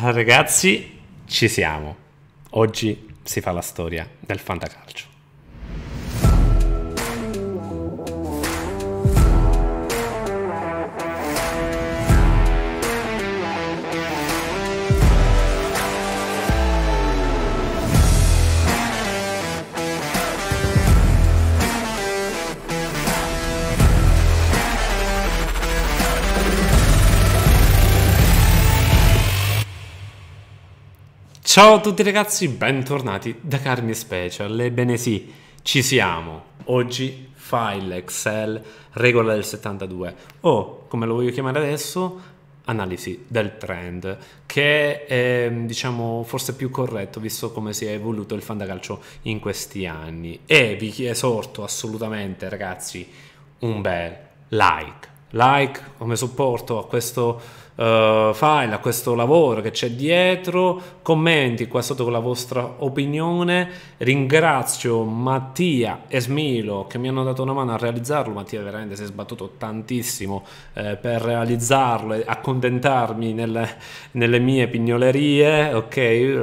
Ragazzi, ci siamo. Oggi si fa la storia del fantacalcio. Ciao a tutti ragazzi, bentornati da Carmi Special. Ebbene sì, ci siamo. Oggi file Excel, regola del 72 o come lo voglio chiamare adesso, analisi del trend, che è diciamo forse più corretto visto come si è evoluto il fandacalcio in questi anni. E vi esorto assolutamente ragazzi un bel like like come supporto a questo uh, file, a questo lavoro che c'è dietro, commenti qua sotto con la vostra opinione, ringrazio Mattia e Smilo che mi hanno dato una mano a realizzarlo, Mattia veramente si è sbattuto tantissimo eh, per realizzarlo e accontentarmi nelle, nelle mie pignolerie, ok,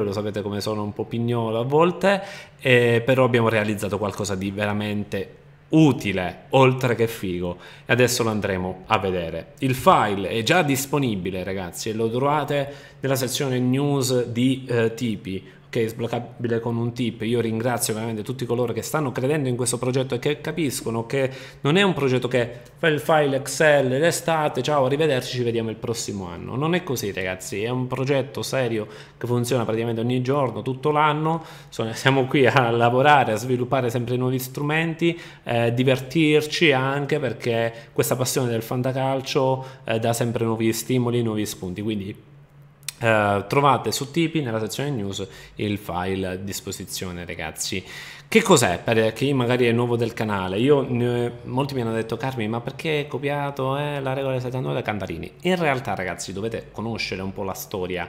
lo sapete come sono un po' pignolo a volte, eh, però abbiamo realizzato qualcosa di veramente utile oltre che figo e adesso lo andremo a vedere il file è già disponibile ragazzi e lo trovate nella sezione news di eh, tipi che è sbloccabile con un tip. Io ringrazio veramente tutti coloro che stanno credendo in questo progetto e che capiscono che non è un progetto che fa il file Excel l'estate, ciao, arrivederci, ci vediamo il prossimo anno. Non è così, ragazzi, è un progetto serio che funziona praticamente ogni giorno, tutto l'anno. Siamo qui a lavorare, a sviluppare sempre nuovi strumenti, eh, divertirci anche perché questa passione del fantacalcio eh, dà sempre nuovi stimoli, nuovi spunti. Quindi Uh, trovate su Tipi nella sezione news il file a disposizione ragazzi che cos'è per chi magari è nuovo del canale io ne, molti mi hanno detto Carmi ma perché hai copiato eh, la regola 79 da Cantarini in realtà ragazzi dovete conoscere un po' la storia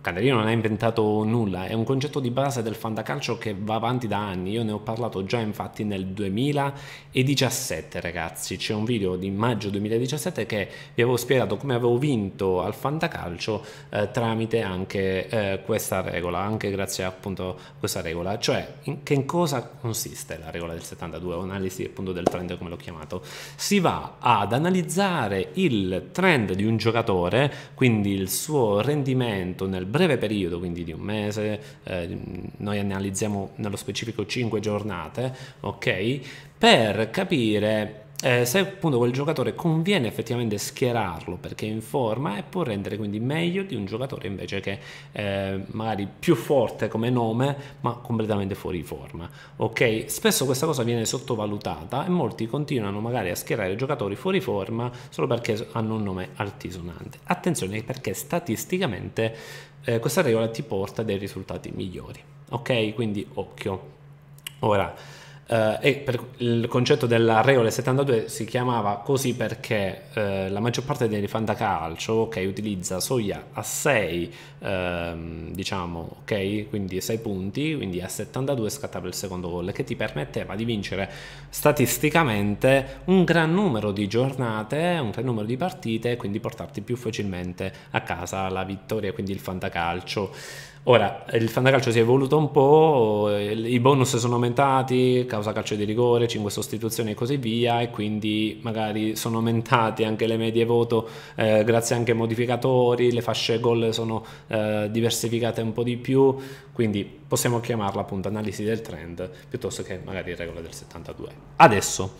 Candelino non ha inventato nulla, è un concetto di base del fantacalcio che va avanti da anni, io ne ho parlato già infatti nel 2017 ragazzi, c'è un video di maggio 2017 che vi avevo spiegato come avevo vinto al fantacalcio eh, tramite anche eh, questa regola, anche grazie appunto a questa regola, cioè in, che in cosa consiste la regola del 72, o analisi appunto del trend come l'ho chiamato, si va ad analizzare il trend di un giocatore, quindi il suo rendimento nel breve periodo, quindi di un mese, eh, noi analizziamo nello specifico 5 giornate, ok? Per capire eh, se appunto quel giocatore conviene effettivamente schierarlo perché è in forma e può rendere quindi meglio di un giocatore invece che eh, magari più forte come nome ma completamente fuori forma ok spesso questa cosa viene sottovalutata e molti continuano magari a schierare giocatori fuori forma solo perché hanno un nome altisonante attenzione perché statisticamente eh, questa regola ti porta dei risultati migliori ok quindi occhio ora Uh, e per il concetto della regola 72 si chiamava così perché uh, la maggior parte dei fantacalcio okay, utilizza soglia a 6, uh, ehm, diciamo, okay, quindi 6 punti, quindi a 72 scattava il secondo gol, che ti permetteva di vincere statisticamente un gran numero di giornate, un gran numero di partite e quindi portarti più facilmente a casa la vittoria, quindi il fantacalcio. Ora, il fantacalcio si è evoluto un po', eh, i bonus sono aumentati, causa calcio di rigore, 5 sostituzioni e così via, e quindi magari sono aumentate anche le medie voto eh, grazie anche ai modificatori, le fasce gol sono eh, diversificate un po' di più, quindi possiamo chiamarla appunto analisi del trend piuttosto che magari regola del 72. Adesso,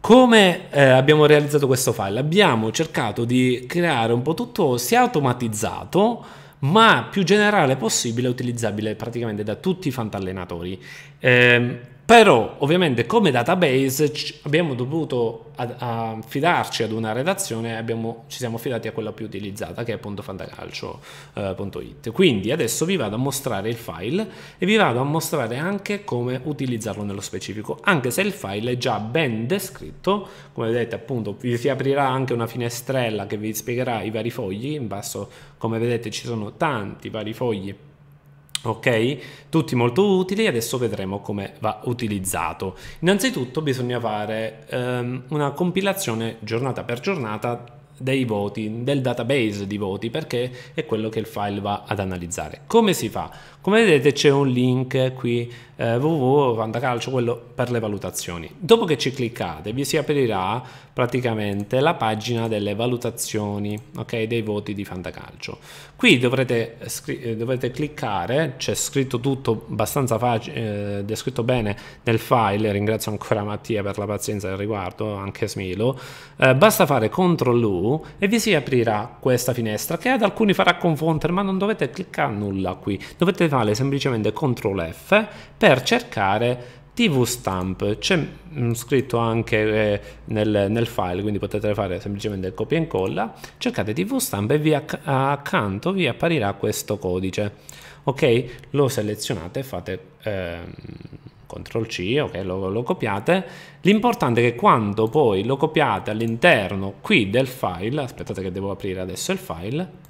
come eh, abbiamo realizzato questo file? Abbiamo cercato di creare un po' tutto sia automatizzato, ma più generale possibile, utilizzabile praticamente da tutti i fantallenatori. Eh, però ovviamente come database abbiamo dovuto fidarci ad una redazione abbiamo, ci siamo fidati a quella più utilizzata che è appunto fantacalcio.it. Eh, Quindi adesso vi vado a mostrare il file e vi vado a mostrare anche come utilizzarlo nello specifico, anche se il file è già ben descritto, come vedete appunto vi si aprirà anche una finestrella che vi spiegherà i vari fogli, in basso come vedete ci sono tanti vari fogli ok? Tutti molto utili, adesso vedremo come va utilizzato. Innanzitutto bisogna fare ehm, una compilazione giornata per giornata dei voti, del database di voti, perché è quello che il file va ad analizzare. Come si fa? Come vedete c'è un link qui eh, www.vandacalcio, quello per le valutazioni. Dopo che ci cliccate vi si aprirà praticamente la pagina delle valutazioni, ok, dei voti di Fantacalcio. Qui dovrete, eh, dovrete cliccare, c'è scritto tutto abbastanza facile, eh, descritto bene nel file, ringrazio ancora Mattia per la pazienza al riguardo, anche Smilo, eh, basta fare CTRL U e vi si aprirà questa finestra che ad alcuni farà confondere, ma non dovete cliccare nulla qui, dovete vale semplicemente CTRL F per cercare TV Stamp, c'è mm, scritto anche eh, nel, nel, file, quindi potete fare semplicemente copia e incolla, cercate TV Stamp e vi acc accanto vi apparirà questo codice, ok? Lo selezionate, fate ehm, CTRL C, ok? Lo, lo copiate, l'importante è che quando poi lo copiate all'interno qui del file, aspettate che devo aprire adesso il file,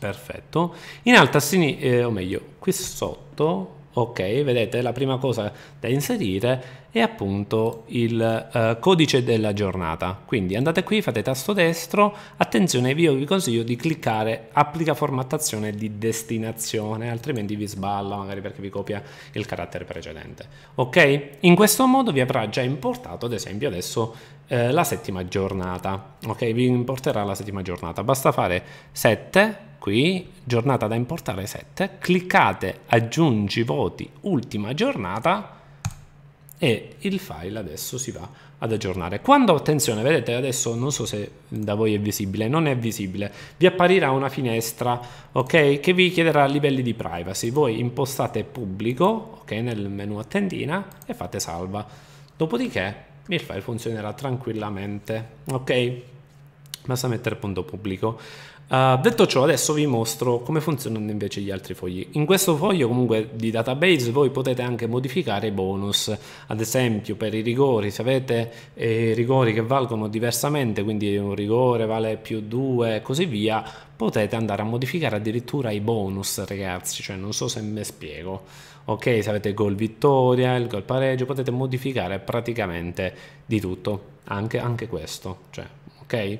Perfetto. In alto a sinistra, eh, o meglio, qui sotto, ok, vedete la prima cosa da inserire è appunto il eh, codice della giornata. Quindi andate qui, fate tasto destro, attenzione io vi consiglio di cliccare applica formattazione di destinazione, altrimenti vi sballa magari perché vi copia il carattere precedente. Ok? In questo modo vi avrà già importato ad esempio adesso eh, la settima giornata. Ok? Vi importerà la settima giornata. Basta fare 7 qui giornata da importare 7, cliccate aggiungi voti ultima giornata e il file adesso si va ad aggiornare. Quando, attenzione, vedete adesso non so se da voi è visibile, non è visibile, vi apparirà una finestra, ok, che vi chiederà livelli di privacy. Voi impostate pubblico, ok, nel menu a tendina e fate salva. Dopodiché il file funzionerà tranquillamente, ok? Basta mettere punto pubblico. Uh, detto ciò adesso vi mostro come funzionano invece gli altri fogli. In questo foglio comunque di database voi potete anche modificare i bonus, ad esempio per i rigori, se avete eh, rigori che valgono diversamente, quindi un rigore vale più 2 e così via, potete andare a modificare addirittura i bonus ragazzi, cioè non so se mi spiego. Ok, se avete il gol vittoria, il gol pareggio, potete modificare praticamente di tutto, anche, anche questo, cioè, ok?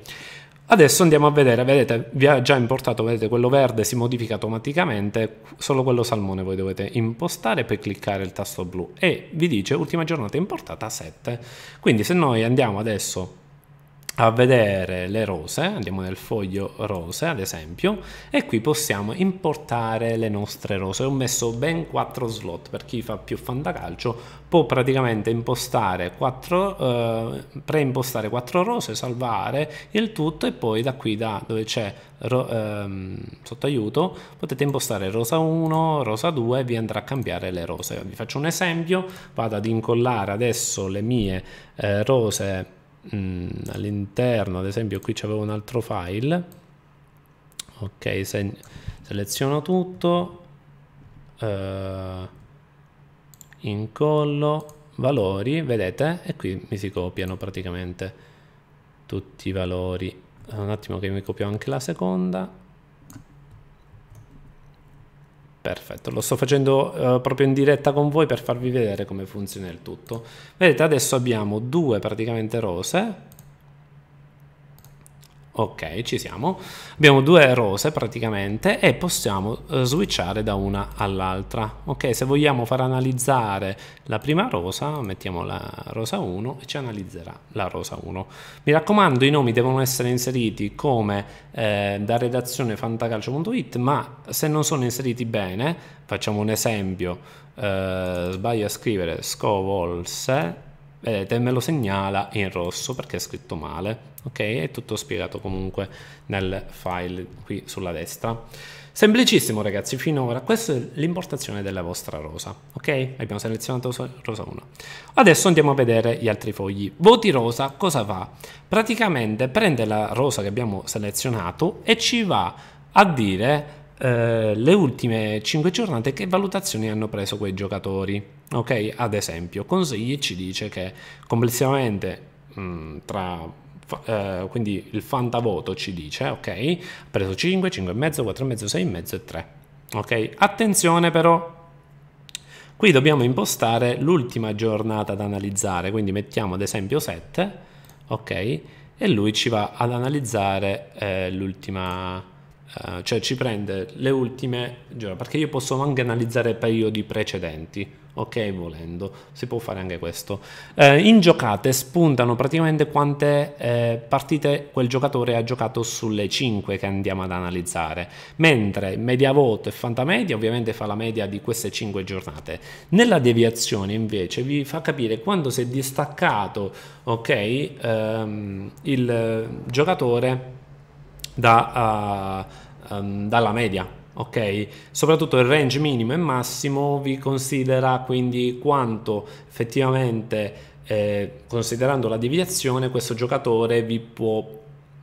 Adesso andiamo a vedere, vedete, vi ha già importato, vedete, quello verde si modifica automaticamente, solo quello salmone voi dovete impostare per cliccare il tasto blu e vi dice ultima giornata importata 7. Quindi se noi andiamo adesso a vedere le rose, andiamo nel foglio rose ad esempio e qui possiamo importare le nostre rose, ho messo ben 4 slot per chi fa più calcio, può praticamente impostare 4, eh, preimpostare 4 rose, salvare il tutto e poi da qui da dove c'è ehm, sotto aiuto potete impostare rosa 1, rosa 2 e vi andrà a cambiare le rose, vi faccio un esempio, vado ad incollare adesso le mie eh, rose mh, mm, all'interno, ad esempio qui c'avevo un altro file, ok, se, seleziono tutto, eh, incollo, valori, vedete, e qui mi si copiano praticamente tutti i valori. Un attimo che mi copio anche la seconda, Perfetto, lo sto facendo eh, proprio in diretta con voi per farvi vedere come funziona il tutto. Vedete, adesso abbiamo due praticamente rose Ok, ci siamo. Abbiamo due rose praticamente e possiamo eh, switchare da una all'altra. Ok, se vogliamo far analizzare la prima rosa, mettiamo la rosa 1 e ci analizzerà la rosa 1. Mi raccomando, i nomi devono essere inseriti come eh, da redazione fantacalcio.it, ma se non sono inseriti bene, facciamo un esempio, eh, sbaglio a scrivere scovolse vedete me lo segnala in rosso perché è scritto male ok è tutto spiegato comunque nel file qui sulla destra semplicissimo ragazzi finora questa è l'importazione della vostra rosa ok abbiamo selezionato rosa 1 adesso andiamo a vedere gli altri fogli voti rosa cosa fa praticamente prende la rosa che abbiamo selezionato e ci va a dire eh, le ultime 5 giornate che valutazioni hanno preso quei giocatori. Ok, ad esempio, Consigli ci dice che complessivamente mh, mm, tra Uh, quindi il fantavoto ci dice ok ha preso 5 5,5 4,5 6,5 e 3 ok attenzione però qui dobbiamo impostare l'ultima giornata da analizzare quindi mettiamo ad esempio 7 ok e lui ci va ad analizzare eh, l'ultima eh, cioè ci prende le ultime perché io posso anche analizzare periodi precedenti ok volendo si può fare anche questo uh, in giocate spuntano praticamente quante eh, partite quel giocatore ha giocato sulle 5 che andiamo ad analizzare mentre media voto e fantamedia ovviamente fa la media di queste 5 giornate nella deviazione invece vi fa capire quando si è distaccato ok um, il giocatore da, uh, um, dalla media. Ok, soprattutto il range minimo e massimo vi considera quindi quanto effettivamente, eh, considerando la deviazione, questo giocatore vi può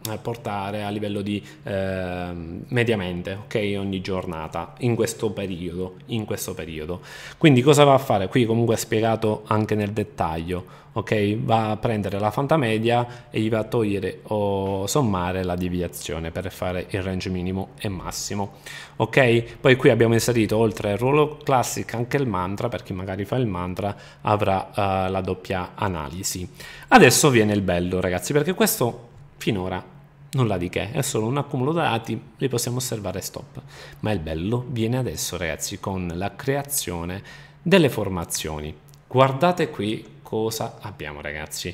eh, portare a livello di eh, mediamente ok ogni giornata in questo periodo in questo periodo quindi cosa va a fare qui comunque è spiegato anche nel dettaglio ok va a prendere la fanta media e gli va a togliere o sommare la deviazione per fare il range minimo e massimo ok poi qui abbiamo inserito oltre al ruolo classic anche il mantra per chi magari fa il mantra avrà eh, la doppia analisi adesso viene il bello ragazzi perché questo Finora nulla di che, è solo un accumulo dati, li possiamo osservare stop. Ma il bello viene adesso ragazzi con la creazione delle formazioni. Guardate qui cosa abbiamo ragazzi.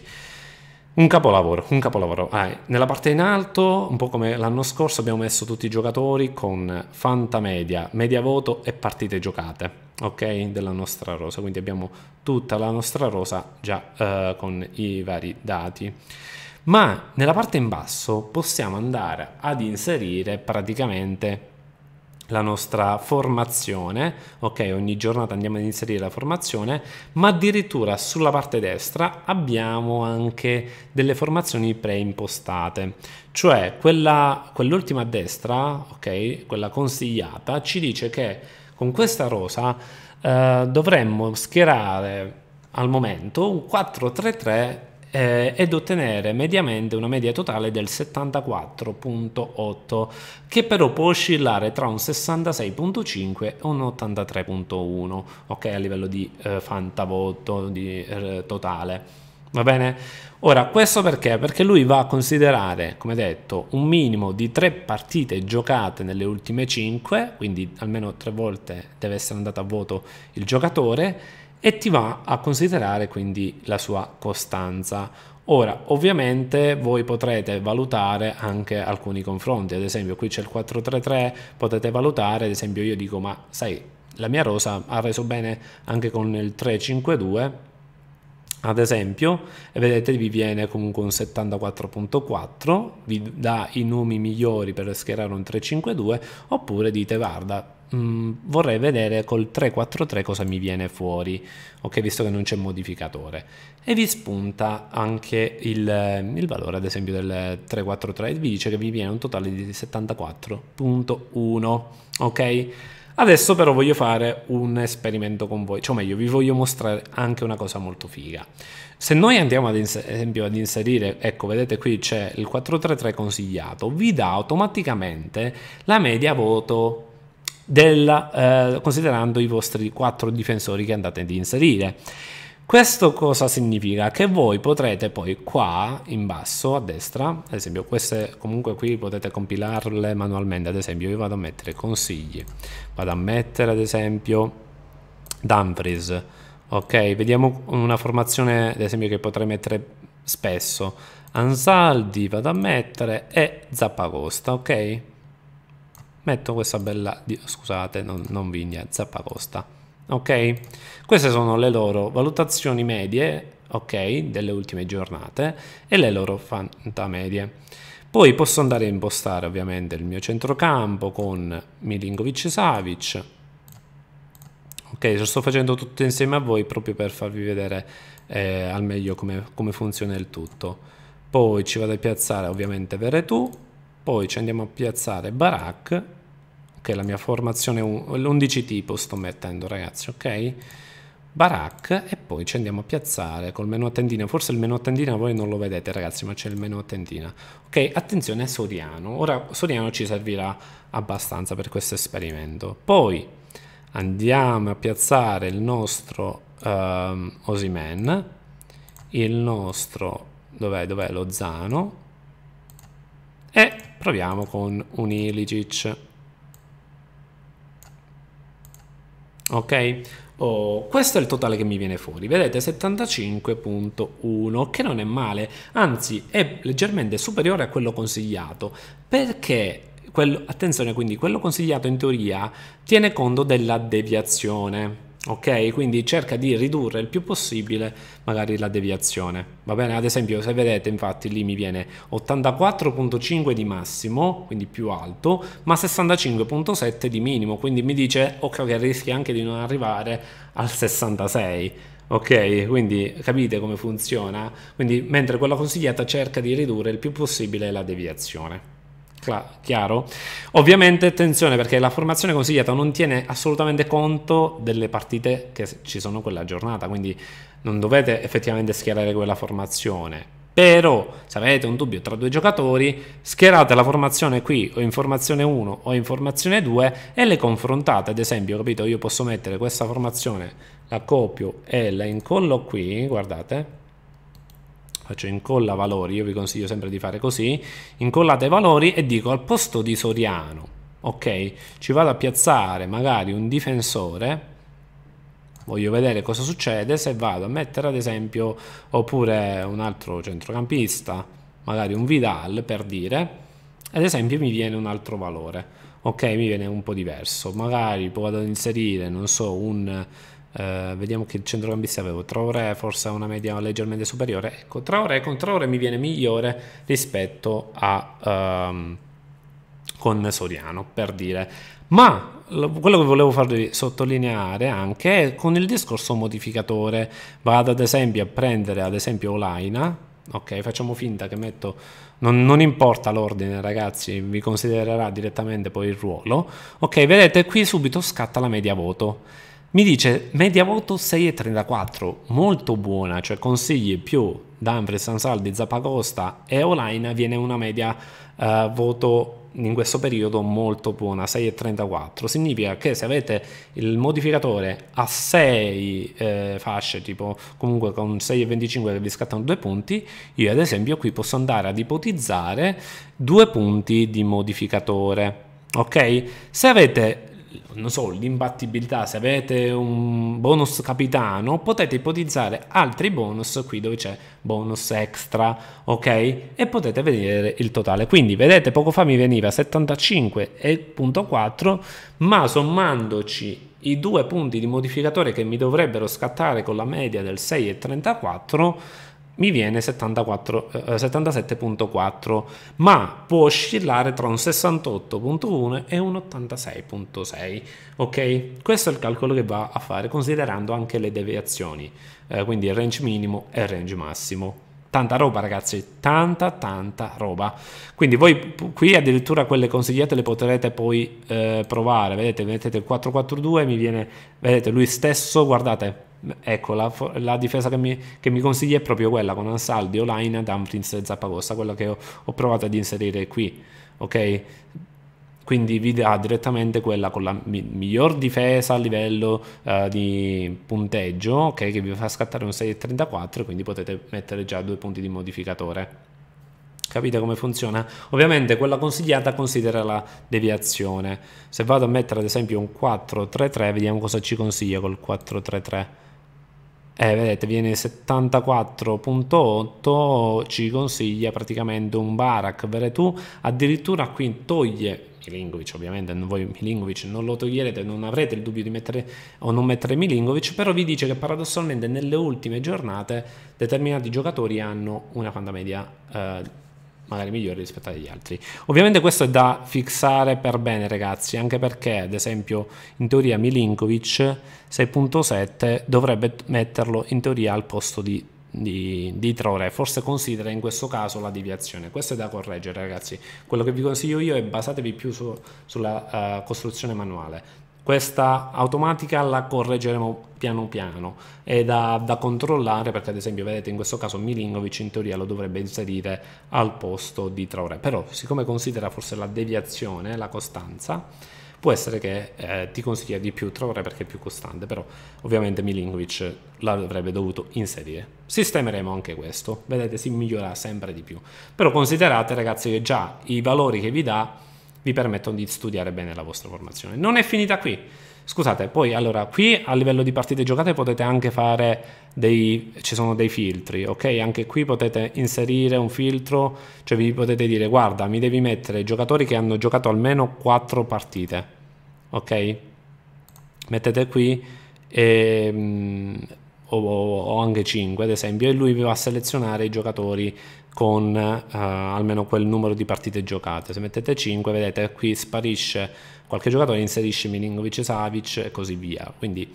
Un capolavoro, un capolavoro. Ah, eh, nella parte in alto, un po' come l'anno scorso, abbiamo messo tutti i giocatori con fantamedia, media voto e partite giocate, ok? Della nostra rosa. Quindi abbiamo tutta la nostra rosa già eh, con i vari dati ma nella parte in basso possiamo andare ad inserire praticamente la nostra formazione, ok? Ogni giornata andiamo ad inserire la formazione, ma addirittura sulla parte destra abbiamo anche delle formazioni preimpostate, cioè quella, quell'ultima a destra, ok? Quella consigliata ci dice che con questa rosa eh, dovremmo schierare al momento un 4 3 eh, ed ottenere mediamente una media totale del 74.8 che però può oscillare tra un 66.5 e un 83.1 ok a livello di eh, fantavoto di, eh, totale va bene? Ora, questo perché? Perché lui va a considerare, come detto, un minimo di tre partite giocate nelle ultime 5 quindi almeno tre volte deve essere andato a voto il giocatore, e ti va a considerare quindi la sua costanza. Ora, ovviamente voi potrete valutare anche alcuni confronti, ad esempio qui c'è il 433, potete valutare, ad esempio io dico ma sai, la mia rosa ha reso bene anche con il 352, ad esempio, e vedete vi viene comunque un 74.4, vi dà i nomi migliori per schierare un 352, oppure dite guarda, mh, mm, vorrei vedere col 343 cosa mi viene fuori, ok? Visto che non c'è modificatore. E vi spunta anche il, eh, il valore, ad esempio, del 343 vi dice che vi viene un totale di 74.1, ok? Adesso però voglio fare un esperimento con voi, cioè meglio vi voglio mostrare anche una cosa molto figa. Se noi andiamo ad, ins- esempio ad inserire, ecco vedete qui c'è il 433 consigliato, vi dà automaticamente la media voto della, eh, considerando i vostri quattro difensori che andate ad inserire. Questo cosa significa? Che voi potrete poi qua in basso a destra, ad esempio queste comunque qui potete compilarle manualmente, ad esempio io vado a mettere consigli, vado a mettere ad esempio Dumfries, ok? Vediamo una formazione ad esempio che potrei mettere spesso, Ansaldi vado a mettere e Zappagosta, ok? metto questa bella, scusate, non, non vigna, zappacosta. Ok? Queste sono le loro valutazioni medie, ok, delle ultime giornate e le loro medie Poi posso andare a impostare ovviamente il mio centrocampo con Milinkovic e Savic. Ok, lo sto facendo tutto insieme a voi proprio per farvi vedere eh, al meglio come, come funziona il tutto. Poi ci vado a piazzare ovviamente Veretù poi ci andiamo a piazzare Barak che è la mia formazione l'11 tipo sto mettendo ragazzi ok Barak e poi ci andiamo a piazzare col menu attendina forse il menu attendina voi non lo vedete ragazzi ma c'è il menu attendina ok attenzione Soriano ora Soriano ci servirà abbastanza per questo esperimento poi andiamo a piazzare il nostro um, Osimen il nostro dov'è dov'è Zano, e proviamo con un Ilicic ok Oh, questo è il totale che mi viene fuori, vedete 75.1 che non è male, anzi è leggermente superiore a quello consigliato perché quello, attenzione quindi quello consigliato in teoria tiene conto della deviazione ok? Quindi cerca di ridurre il più possibile magari la deviazione, va bene? Ad esempio se vedete infatti lì mi viene 84.5 di massimo, quindi più alto, ma 65.7 di minimo, quindi mi dice occhio che rischi anche di non arrivare al 66, ok? Quindi capite come funziona? Quindi mentre quella consigliata cerca di ridurre il più possibile la deviazione chiaro? Ovviamente attenzione perché la formazione consigliata non tiene assolutamente conto delle partite che ci sono quella giornata, quindi non dovete effettivamente schierare quella formazione. Però se avete un dubbio tra due giocatori, schierate la formazione qui o in formazione 1 o in formazione 2 e le confrontate. Ad esempio, capito, io posso mettere questa formazione, la copio e la incollo qui, guardate, faccio incolla valori, io vi consiglio sempre di fare così, incollate valori e dico al posto di Soriano, ok, ci vado a piazzare magari un difensore, voglio vedere cosa succede se vado a mettere ad esempio oppure un altro centrocampista, magari un Vidal per dire, ad esempio mi viene un altro valore, ok, mi viene un po' diverso, magari vado ad inserire, non so, un eh, vediamo che il centrocampista avevo Traoré forse una media leggermente superiore ecco Traoré con Traoré mi viene migliore rispetto a um, con Soriano per dire ma quello che volevo farvi sottolineare anche è con il discorso modificatore vado ad esempio a prendere ad esempio Olaina ok facciamo finta che metto non, non, importa l'ordine ragazzi vi considererà direttamente poi il ruolo ok vedete qui subito scatta la media voto mi dice media voto 6,34, molto buona, cioè consigli più Danfres, Sansaldi, Zapagosta e Olaina viene una media uh, voto in questo periodo molto buona, 6,34. Significa che se avete il modificatore a 6 eh, fasce, tipo comunque con 6,25 che vi scattano due punti, io ad esempio qui posso andare ad ipotizzare due punti di modificatore. Ok? Se avete non so, l'imbattibilità, se avete un bonus capitano, potete ipotizzare altri bonus qui dove c'è bonus extra, ok? E potete vedere il totale. Quindi vedete, poco fa mi veniva 75,4, ma sommandoci i due punti di modificatore che mi dovrebbero scattare con la media del 6,34 mi viene 74, eh, 77.4 ma può oscillare tra un 68.1 e un 86.6 ok questo è il calcolo che va a fare considerando anche le deviazioni eh, quindi il range minimo e il range massimo tanta roba ragazzi tanta tanta roba quindi voi qui addirittura quelle consigliate le potrete poi eh, provare vedete mettete il 442 mi viene vedete lui stesso guardate ecco la, la difesa che mi, che mi, consiglia è proprio quella con Ansaldi, Olaina, Dumfries e Zappacosta quella che ho, ho, provato ad inserire qui ok quindi vi dà direttamente quella con la mi, miglior difesa a livello uh, di punteggio ok che vi fa scattare un 6,34 quindi potete mettere già due punti di modificatore capite come funziona? Ovviamente quella consigliata considera la deviazione. Se vado a mettere ad esempio un 4-3-3, vediamo cosa ci consiglia col 4-3-3 eh, vedete viene 74.8 ci consiglia praticamente un Barak Veretù addirittura qui toglie Milinkovic ovviamente voi Milinkovic non lo toglierete non avrete il dubbio di mettere o non mettere Milinkovic però vi dice che paradossalmente nelle ultime giornate determinati giocatori hanno una fantamedia eh, magari migliori rispetto agli altri. Ovviamente questo è da fissare per bene ragazzi, anche perché ad esempio in teoria Milinkovic 6.7 dovrebbe metterlo in teoria al posto di di, di Traoré, forse considera in questo caso la deviazione. Questo è da correggere, ragazzi. Quello che vi consiglio io è basatevi più su, sulla uh, costruzione manuale. Questa automatica la correggeremo piano piano, è da, da, controllare perché ad esempio vedete in questo caso Milinkovic in teoria lo dovrebbe inserire al posto di Traoré, però siccome considera forse la deviazione, la costanza, può essere che eh, ti consiglia di più Traoré perché è più costante, però ovviamente Milinkovic l'avrebbe dovuto inserire. Sistemeremo anche questo, vedete si migliora sempre di più, però considerate ragazzi che già i valori che vi dà vi permettono di studiare bene la vostra formazione. Non è finita qui. Scusate, poi allora qui a livello di partite giocate potete anche fare dei, ci sono dei filtri, ok? Anche qui potete inserire un filtro, cioè vi potete dire guarda mi devi mettere giocatori che hanno giocato almeno 4 partite, ok? Mettete qui e, ehm, o, anche 5 ad esempio e lui vi va a selezionare i giocatori con eh, almeno quel numero di partite giocate. Se mettete 5, vedete qui sparisce qualche giocatore, inserisce Milinkovic, Savic e così via. Quindi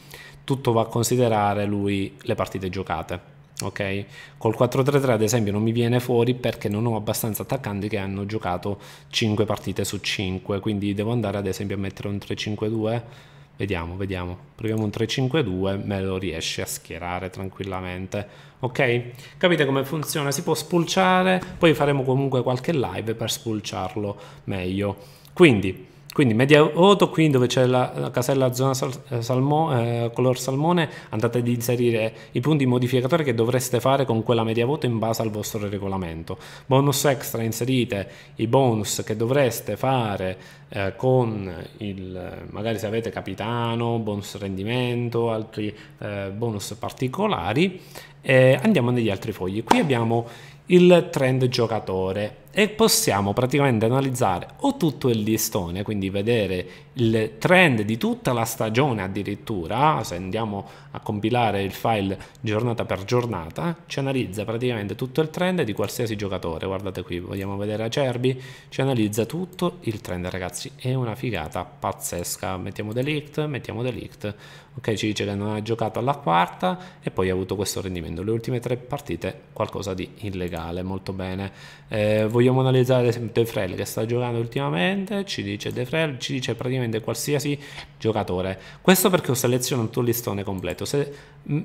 tutto va a considerare lui le partite giocate. Ok, col 4-3-3 ad esempio non mi viene fuori perché non ho abbastanza attaccanti che hanno giocato 5 partite su 5, quindi devo andare ad esempio a mettere un 3-5-2 Vediamo, vediamo. Proviamo un 352, me lo riesce a schierare tranquillamente. Ok? Capite come funziona? Si può spulciare, poi faremo comunque qualche live per spulciarlo meglio. Quindi, quindi media auto qui dove c'è la, la casella zona sal, eh, salmo, eh, color salmone andate ad inserire i punti modificatori che dovreste fare con quella media voto in base al vostro regolamento. Bonus extra inserite i bonus che dovreste fare eh, con il magari se avete capitano, bonus rendimento, altri eh, bonus particolari. e andiamo negli altri fogli. Qui abbiamo il trend giocatore e possiamo praticamente analizzare o tutto il listone, quindi vedere il trend di tutta la stagione addirittura, se andiamo a compilare il file giornata per giornata, ci analizza praticamente tutto il trend di qualsiasi giocatore, guardate qui, vogliamo vedere Acerbi, ci analizza tutto il trend ragazzi, è una figata pazzesca, mettiamo Delict, mettiamo Delict, ok ci dice che non ha giocato alla quarta e poi ha avuto questo rendimento, le ultime tre partite qualcosa di illegale, molto bene. Eh, vogliamo analizzare ad esempio De Frel che sta giocando ultimamente, ci dice De Frel, ci dice praticamente qualsiasi giocatore. Questo perché ho selezionato il listone completo. Se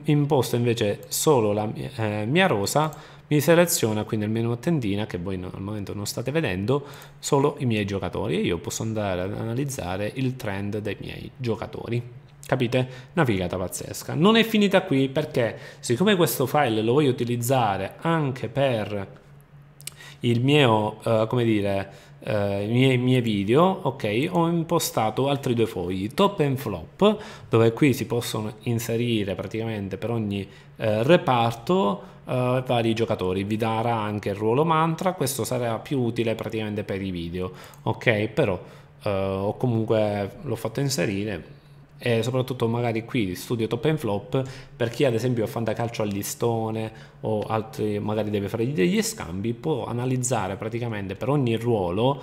imposto invece solo la mia, eh, mia rosa, mi seleziona qui nel menu tendina, che voi no, al momento non state vedendo, solo i miei giocatori e io posso andare ad analizzare il trend dei miei giocatori. Capite? Una figata pazzesca. Non è finita qui perché siccome questo file lo voglio utilizzare anche per il mio, uh, come dire, uh, i miei, miei, video, ok, ho impostato altri due fogli, top and flop, dove qui si possono inserire praticamente per ogni uh, reparto vari giocatori, vi darà anche il ruolo mantra, questo sarà più utile praticamente per i video, ok, però ho comunque l'ho fatto inserire e soprattutto magari qui studio top and flop per chi ad esempio fa da calcio al listone o altri magari deve fare degli scambi può analizzare praticamente per ogni ruolo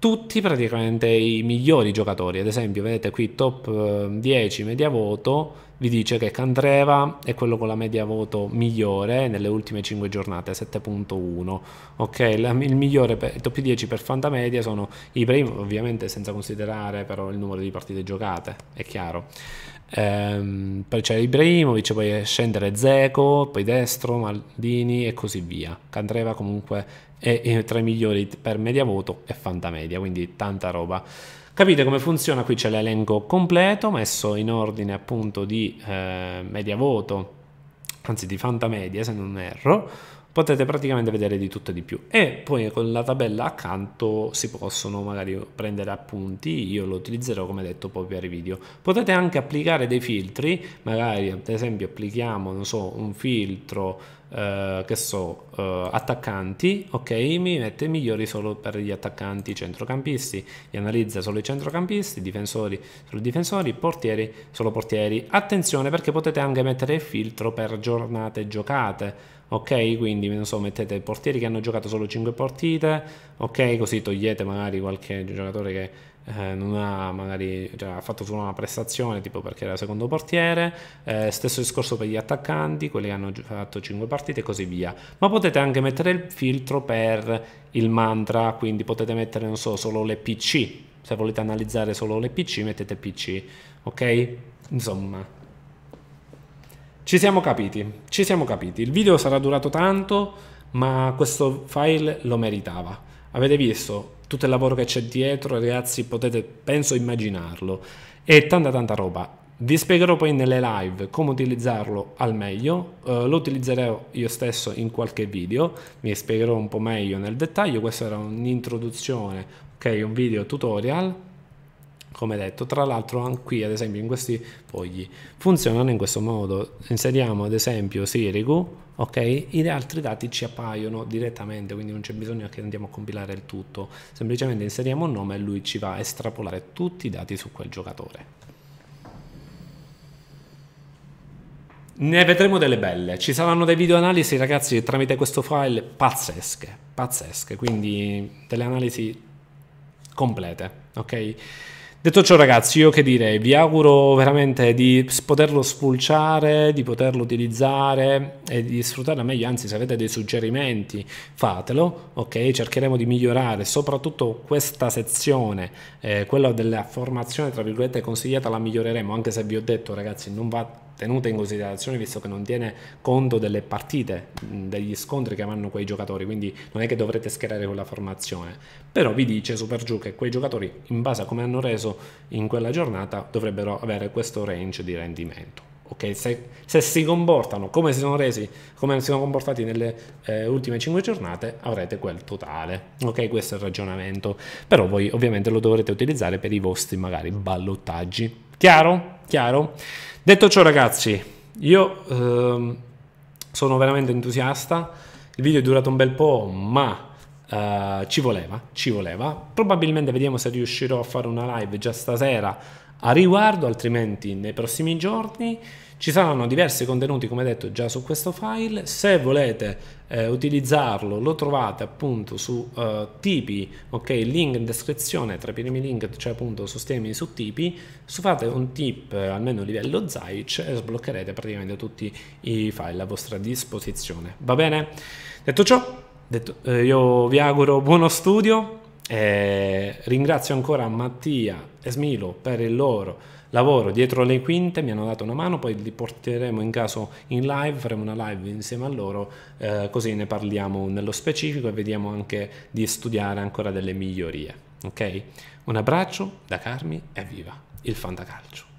tutti praticamente i migliori giocatori. Ad esempio, vedete qui top 10 ehm, media voto vi dice che Candreva è quello con la media voto migliore nelle ultime 5 giornate, 7.1. Ok, il migliore per, top 10 per Fantamedia sono i primi, ovviamente senza considerare però il numero di partite giocate, è chiaro ehm, poi c'è Ibrahimovic, poi scendere Zeco, poi Destro, Maldini e così via. Candreva comunque è, tra i migliori per media voto e fantamedia, quindi tanta roba. Capite come funziona? Qui c'è l'elenco completo, messo in ordine appunto di eh, media voto, anzi di fantamedia se non erro potete praticamente vedere di tutto e di più e poi con la tabella accanto si possono magari prendere appunti io lo utilizzerò come detto poi per i video potete anche applicare dei filtri magari ad esempio applichiamo non so un filtro eh, che so, eh, attaccanti, ok, mi mette i migliori solo per gli attaccanti centrocampisti, li analizza solo i centrocampisti, difensori solo difensori, portieri solo portieri. Attenzione perché potete anche mettere il filtro per giornate giocate, ok? Quindi non so, mettete portieri che hanno giocato solo 5 partite, ok? Così togliete magari qualche giocatore che eh, non ha magari cioè, ha fatto solo una prestazione tipo perché era secondo portiere eh, stesso discorso per gli attaccanti quelli che hanno fatto 5 partite e così via ma potete anche mettere il filtro per il mantra quindi potete mettere non so solo le pc se volete analizzare solo le pc mettete pc ok insomma ci siamo capiti ci siamo capiti il video sarà durato tanto ma questo file lo meritava avete visto tutto il lavoro che c'è dietro, ragazzi, potete, penso, immaginarlo. E tanta tanta roba. Vi spiegherò poi nelle live come utilizzarlo al meglio, uh, lo utilizzerò io stesso in qualche video, vi spiegherò un po' meglio nel dettaglio, questa era un'introduzione, ok, un video tutorial come detto tra l'altro anche qui ad esempio in questi fogli funzionano in questo modo inseriamo ad esempio Sirigu ok gli altri dati ci appaiono direttamente quindi non c'è bisogno che andiamo a compilare il tutto semplicemente inseriamo un nome e lui ci va a estrapolare tutti i dati su quel giocatore ne vedremo delle belle. Ci saranno dei video analisi, ragazzi, tramite questo file pazzesche, pazzesche, quindi delle analisi complete, ok? Detto ciò ragazzi, io che direi, vi auguro veramente di poterlo spulciare, di poterlo utilizzare e di sfruttarlo meglio, anzi se avete dei suggerimenti fatelo, ok? Cercheremo di migliorare soprattutto questa sezione, eh, quella della formazione tra virgolette consigliata la miglioreremo, anche se vi ho detto ragazzi non va tenuta in considerazione visto che non tiene conto delle partite, degli scontri che avranno quei giocatori, quindi non è che dovrete schierare con la formazione, però vi dice Supergiù che quei giocatori in base a come hanno reso in quella giornata dovrebbero avere questo range di rendimento. Okay, se, se, si comportano come si sono resi, come si sono comportati nelle eh, ultime 5 giornate, avrete quel totale. Ok, questo è il ragionamento. Però voi ovviamente lo dovrete utilizzare per i vostri magari ballottaggi. Chiaro? Chiaro? Detto ciò ragazzi, io ehm, sono veramente entusiasta, il video è durato un bel po', ma Uh, ci voleva, ci voleva. Probabilmente vediamo se riuscirò a fare una live già stasera a riguardo, altrimenti nei prossimi giorni. Ci saranno diversi contenuti, come detto, già su questo file. Se volete eh, utilizzarlo, lo trovate appunto su eh, tipi, ok, link in descrizione, tra i primi link c'è appunto sistemi su tipi, su fate un tip eh, almeno livello Zaich e sbloccherete praticamente tutti i file a vostra disposizione. Va bene? Detto ciò, detto, eh, io vi auguro buono studio. Eh, ringrazio ancora Mattia e Smilo per il loro lavoro dietro le quinte, mi hanno dato una mano, poi li porteremo in caso in live, faremo una live insieme a loro, eh, così ne parliamo nello specifico e vediamo anche di studiare ancora delle migliorie. Ok? Un abbraccio da Carmi e viva il Fantacalcio!